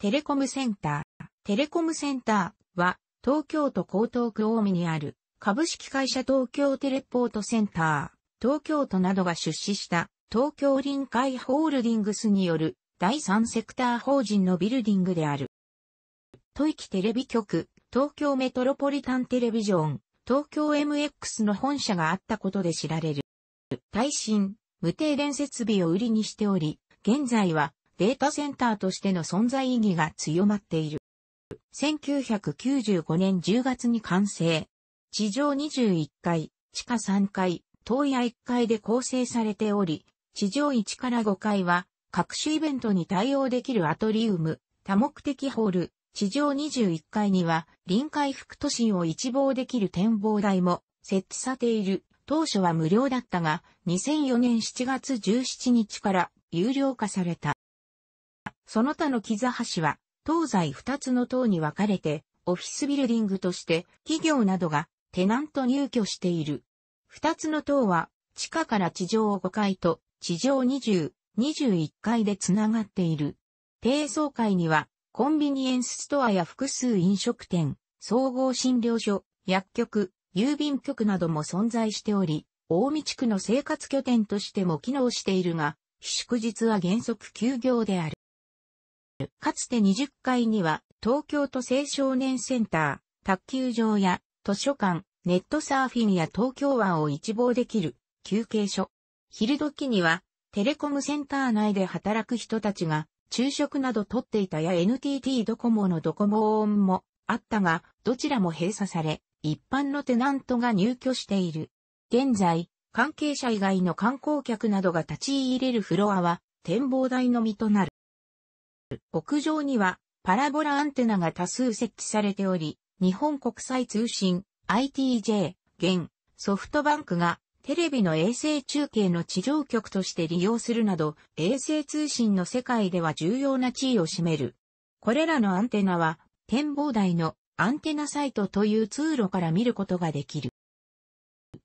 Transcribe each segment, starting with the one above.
テレコムセンター。テレコムセンターは、東京都江東区大見にある、株式会社東京テレポートセンター、東京都などが出資した、東京臨海ホールディングスによる、第三セクター法人のビルディングである。都域テレビ局、東京メトロポリタンテレビジョン、東京 MX の本社があったことで知られる。耐震、無停電設備を売りにしており、現在はデータセンターとしての存在意義が強まっている。1995年10月に完成。地上21階、地下3階、東野1階で構成されており、地上1から5階は各種イベントに対応できるアトリウム、多目的ホール、地上21階には臨海副都心を一望できる展望台も設置されている。当初は無料だったが、2004年7月17日から有料化された。その他の木座橋は、東西二つの塔に分かれて、オフィスビルディングとして企業などがテナント入居している。二つの塔は、地下から地上5階と地上20、21階でつながっている。低層階には、コンビニエンスストアや複数飲食店、総合診療所、薬局、郵便局なども存在しており、大見地区の生活拠点としても機能しているが、祝日は原則休業である。かつて20階には東京都青少年センター、卓球場や図書館、ネットサーフィンや東京湾を一望できる休憩所。昼時にはテレコムセンター内で働く人たちが昼食など取っていたや NTT ドコモのドコモオンもあったが、どちらも閉鎖され、一般のテナントが入居している。現在、関係者以外の観光客などが立ち入れるフロアは展望台のみとなる。屋上にはパラボラアンテナが多数設置されており、日本国際通信 ITJ、現ソフトバンクがテレビの衛星中継の地上局として利用するなど、衛星通信の世界では重要な地位を占める。これらのアンテナは展望台のアンテナサイトという通路から見ることができる。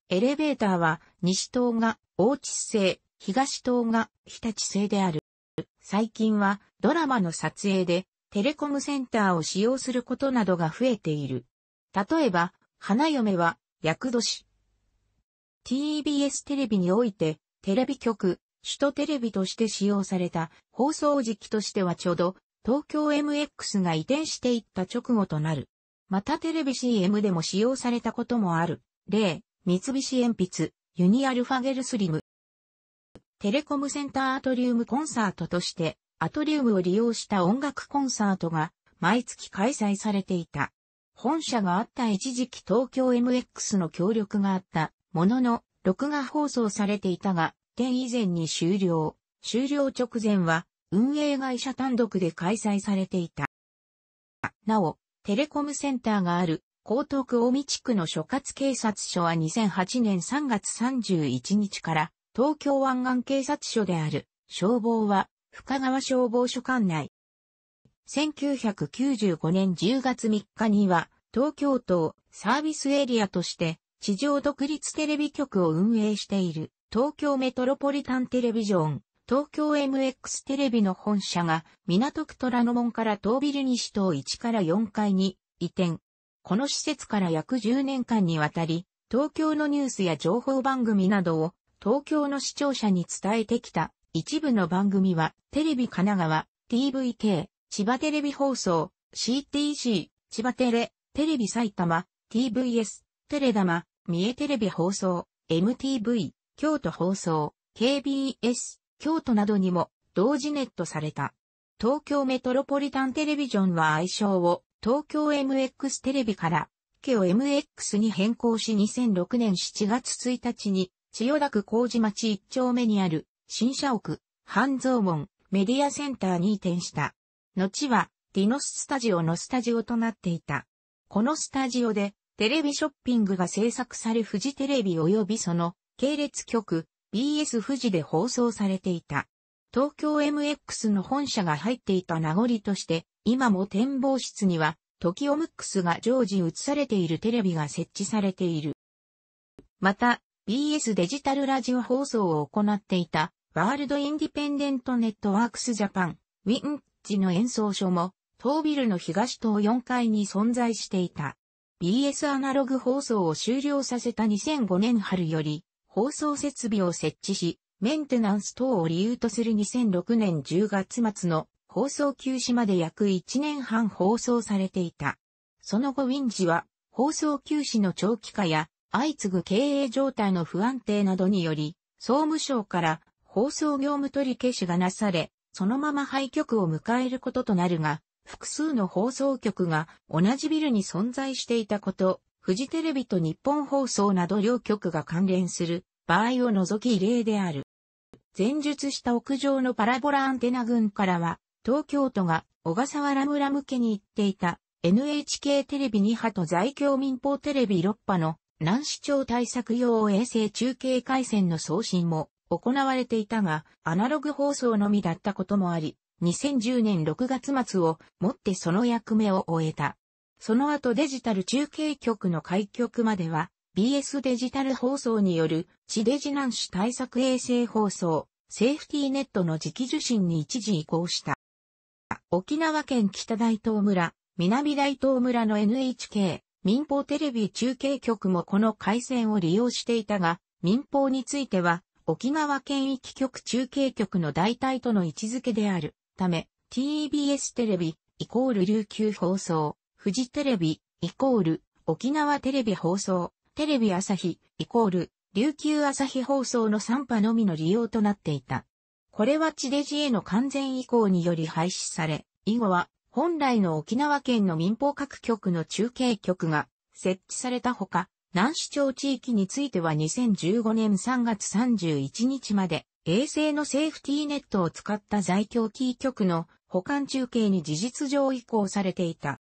エレベーターは西棟が大地製、東棟が日立製である。最近はドラマの撮影でテレコムセンターを使用することなどが増えている。例えば、花嫁は役年。TBS テレビにおいてテレビ局、首都テレビとして使用された放送時期としてはちょうど東京 MX が移転していった直後となる。またテレビ CM でも使用されたこともある。例、三菱鉛筆、ユニアルファゲルスリム。テレコムセンターアトリウムコンサートとして、アトリウムを利用した音楽コンサートが毎月開催されていた。本社があった一時期東京 MX の協力があったものの、録画放送されていたが、点以前に終了。終了直前は、運営会社単独で開催されていた。なお、テレコムセンターがある、江東区大見地区の所轄警察署は2008年3月31日から、東京湾岸警察署である消防は深川消防署管内。1995年10月3日には東京都サービスエリアとして地上独立テレビ局を運営している東京メトロポリタンテレビジョン、東京 MX テレビの本社が港区虎ノ門から東ビル西東1から4階に移転。この施設から約10年間にわたり、東京のニュースや情報番組などを東京の視聴者に伝えてきた一部の番組は、テレビ神奈川、TVK、千葉テレビ放送、CTC、千葉テレ、テレビ埼玉、TVS、テレ玉、三重テレビ放送、MTV、京都放送、KBS、京都などにも同時ネットされた。東京メトロポリタンテレビジョンは愛称を東京 MX テレビから、ケを MX に変更し2006年7月1日に千代田区麹町一丁目にある、新社屋、半蔵門、メディアセンターに移転した。後は、ディノススタジオのスタジオとなっていた。このスタジオで、テレビショッピングが制作されフジテレビ及びその、系列局、BS 富士で放送されていた。東京 MX の本社が入っていた名残として、今も展望室には、トキオムックスが常時映されているテレビが設置されている。また、BS デジタルラジオ放送を行っていた、ワールドインディペンデントネットワークスジャパン、ウィンジの演奏所も、当ビルの東棟4階に存在していた。BS アナログ放送を終了させた2005年春より、放送設備を設置し、メンテナンス等を理由とする2006年10月末の放送休止まで約1年半放送されていた。その後ウィンジは放送休止の長期化や相次ぐ経営状態の不安定などにより、総務省から放送業務取り消しがなされ、そのまま廃局を迎えることとなるが、複数の放送局が同じビルに存在していたこと、フジテレビと日本放送など両局が関連する場合を除き異例である。前述した屋上のパラボラアンテナ群からは、東京都が小笠原村向けに行っていた NHK テレビ2波と在京民放テレビ6波の南視聴対策用衛星中継回線の送信も行われていたが、アナログ放送のみだったこともあり、2010年6月末をもってその役目を終えた。その後デジタル中継局の開局までは、BS デジタル放送による地デジ南視対策衛星放送、セーフティーネットの磁気受信に一時移行した。沖縄県北大東村、南大東村の NHK、民放テレビ中継局もこの回線を利用していたが、民放については、沖縄県域局中継局の代替との位置づけであるため、TBS テレビ、イコール琉球放送、フジテレビ、イコール、沖縄テレビ放送、テレビ朝日、イコール、琉球朝日放送の3波のみの利用となっていた。これは地デジへの完全移行により廃止され、以後は本来の沖縄県の民放各局の中継局が設置されたほか、南市町地域については2015年3月31日まで、衛星のセーフティーネットを使った在京キー局の保管中継に事実上移行されていた。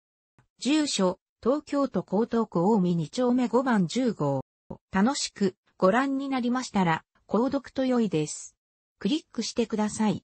住所、東京都江東区大見2丁目5番10号。楽しくご覧になりましたら、購読と良いです。クリックしてください。